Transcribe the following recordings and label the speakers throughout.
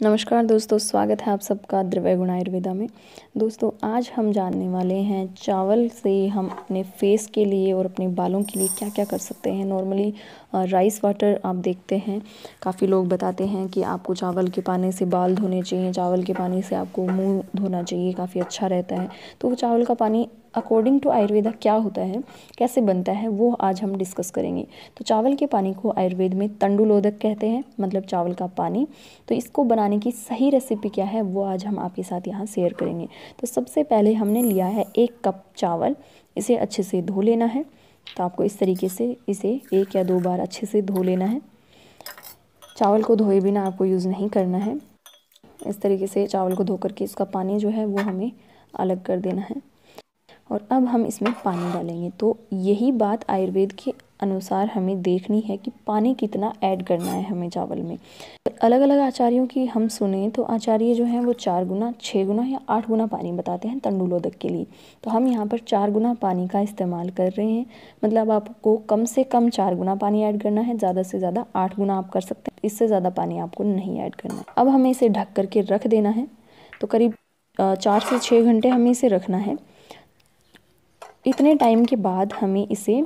Speaker 1: नमस्कार दोस्तों स्वागत है आप सबका द्रव्य गुण आयुर्वेदा में दोस्तों आज हम जानने वाले हैं चावल से हम अपने फेस के लिए और अपने बालों के लिए क्या क्या कर सकते हैं नॉर्मली राइस वाटर आप देखते हैं काफ़ी लोग बताते हैं कि आपको चावल के पानी से बाल धोने चाहिए चावल के पानी से आपको मुंह धोना चाहिए काफ़ी अच्छा रहता है तो वो चावल का पानी अकॉर्डिंग टू आयुर्वेदा क्या होता है कैसे बनता है वो आज हम डिस्कस करेंगे तो चावल के पानी को आयुर्वेद में तंडुलोदक कहते हैं मतलब चावल का पानी तो इसको बनाने की सही रेसिपी क्या है वो आज हम आपके साथ यहाँ शेयर करेंगे तो सबसे पहले हमने लिया है एक कप चावल इसे अच्छे से धो लेना है तो आपको इस तरीके से इसे एक या दो बार अच्छे से धो लेना है चावल को धोए बिना आपको यूज़ नहीं करना है इस तरीके से चावल को धो करके इसका पानी जो है वो हमें अलग कर देना है और अब हम इसमें पानी डालेंगे तो यही बात आयुर्वेद के अनुसार हमें देखनी है कि पानी कितना ऐड करना है हमें चावल में अलग अलग आचार्यों की हम सुने तो आचार्य जो हैं वो चार गुना छः गुना या आठ गुना पानी बताते हैं तंडुलोदक के लिए तो हम यहाँ पर चार गुना पानी का इस्तेमाल कर रहे हैं मतलब आपको कम से कम चार गुना पानी ऐड करना है ज़्यादा से ज़्यादा आठ गुना आप कर सकते हैं इससे ज़्यादा पानी आपको नहीं ऐड करना है अब हमें इसे ढक करके रख देना है तो करीब चार से छः घंटे हमें इसे रखना है इतने टाइम के बाद हमें इसे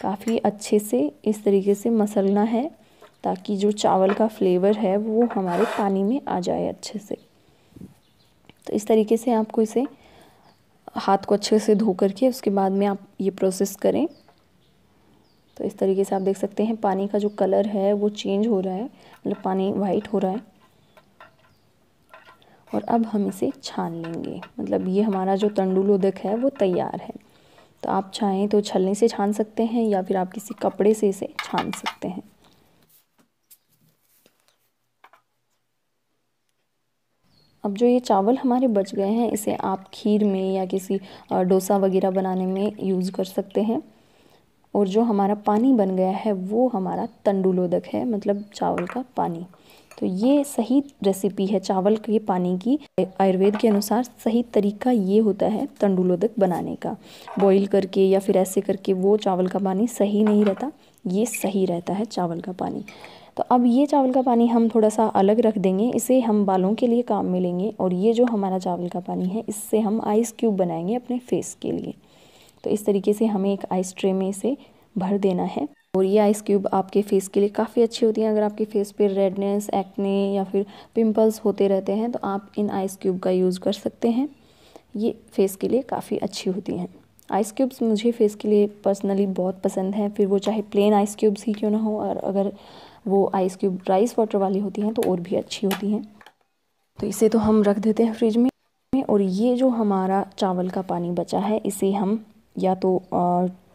Speaker 1: काफ़ी अच्छे से इस तरीके से मसलना है ताकि जो चावल का फ्लेवर है वो हमारे पानी में आ जाए अच्छे से तो इस तरीके से आपको इसे हाथ को अच्छे से धो करके उसके बाद में आप ये प्रोसेस करें तो इस तरीके से आप देख सकते हैं पानी का जो कलर है वो चेंज हो रहा है मतलब पानी वाइट हो रहा है और अब हम इसे छान लेंगे मतलब ये हमारा जो तंडुल उदक है वो तैयार है तो आप चाहें तो छलने से छान सकते हैं या फिर आप किसी कपड़े से इसे छान सकते हैं अब जो ये चावल हमारे बच गए हैं इसे आप खीर में या किसी डोसा वगैरह बनाने में यूज़ कर सकते हैं और जो हमारा पानी बन गया है वो हमारा तंडुलोदक है मतलब चावल का पानी तो ये सही रेसिपी है चावल के पानी की आयुर्वेद के अनुसार सही तरीका ये होता है तंडुलोदक बनाने का बॉईल करके या फिर ऐसे करके वो चावल का पानी सही नहीं रहता ये सही रहता है चावल का पानी तो अब ये चावल का पानी हम थोड़ा सा अलग रख देंगे इसे हम बालों के लिए काम में लेंगे और ये जो हमारा चावल का पानी है इससे हम आइस क्यूब बनाएंगे अपने फेस के लिए तो इस तरीके से हमें एक आइस ट्रे में इसे भर देना है और ये आइस क्यूब आपके फेस के लिए काफ़ी अच्छी होती हैं अगर आपके फेस पे रेडनेस एक्ने या फिर पिंपल्स होते रहते हैं तो आप इन आइस क्यूब का यूज़ कर सकते हैं ये फेस के लिए काफ़ी अच्छी होती हैं आइस क्यूब्स मुझे फेस के लिए पर्सनली बहुत पसंद हैं फिर वो चाहे प्लेन आइस क्यूब्स ही क्यों ना हो और अगर वो आइस क्यूब राइस वाटर वाली होती हैं तो और भी अच्छी होती हैं तो इसे तो हम रख देते हैं फ्रिज में और ये जो हमारा चावल का पानी बचा है इसे हम या तो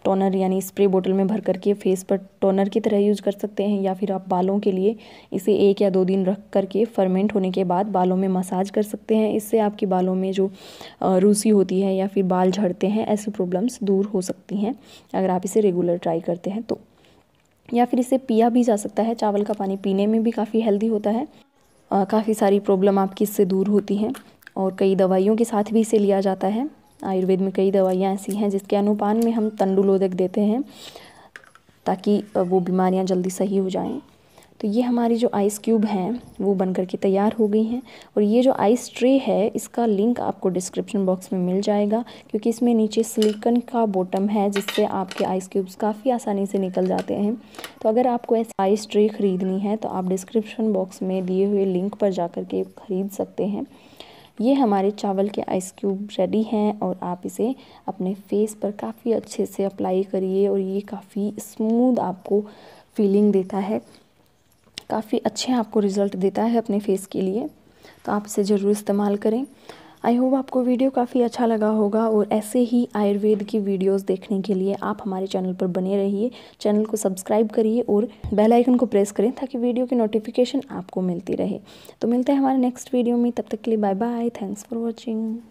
Speaker 1: टोनर यानी स्प्रे बोतल में भर करके फेस पर टोनर की तरह यूज कर सकते हैं या फिर आप बालों के लिए इसे एक या दो दिन रख करके फर्मेंट होने के बाद बालों में मसाज कर सकते हैं इससे आपके बालों में जो रूसी होती है या फिर बाल झड़ते हैं ऐसी प्रॉब्लम्स दूर हो सकती हैं अगर आप इसे रेगुलर ट्राई करते हैं तो या फिर इसे पिया भी जा सकता है चावल का पानी पीने में भी काफ़ी हेल्दी होता है काफ़ी सारी प्रॉब्लम आपकी इससे दूर होती हैं और कई दवाइयों के साथ भी इसे लिया जाता है आयुर्वेद में कई दवाइयाँ ऐसी हैं जिसके अनुपान में हम तंडुलोदक देते हैं ताकि वो बीमारियाँ जल्दी सही हो जाएँ तो ये हमारी जो आइस क्यूब हैं वो बन करके तैयार हो गई हैं और ये जो आइस ट्रे है इसका लिंक आपको डिस्क्रिप्शन बॉक्स में मिल जाएगा क्योंकि इसमें नीचे सिलिकन का बॉटम है जिससे आपके आइस क्यूब्स काफ़ी आसानी से निकल जाते हैं तो अगर आपको ऐसी आइस ट्रे ख़रीदनी है तो आप डिस्क्रिप्शन बॉक्स में दिए हुए लिंक पर जा के ख़रीद सकते हैं ये हमारे चावल के आइस क्यूब रेडी हैं और आप इसे अपने फेस पर काफ़ी अच्छे से अप्लाई करिए और ये काफ़ी स्मूद आपको फीलिंग देता है काफ़ी अच्छे आपको रिज़ल्ट देता है अपने फेस के लिए तो आप इसे ज़रूर इस्तेमाल करें आई होप आपको वीडियो काफ़ी अच्छा लगा होगा और ऐसे ही आयुर्वेद की वीडियोस देखने के लिए आप हमारे चैनल पर बने रहिए चैनल को सब्सक्राइब करिए और बेल आइकन को प्रेस करें ताकि वीडियो की नोटिफिकेशन आपको मिलती रहे तो मिलते हैं हमारे नेक्स्ट वीडियो में तब तक के लिए bye bye thanks for watching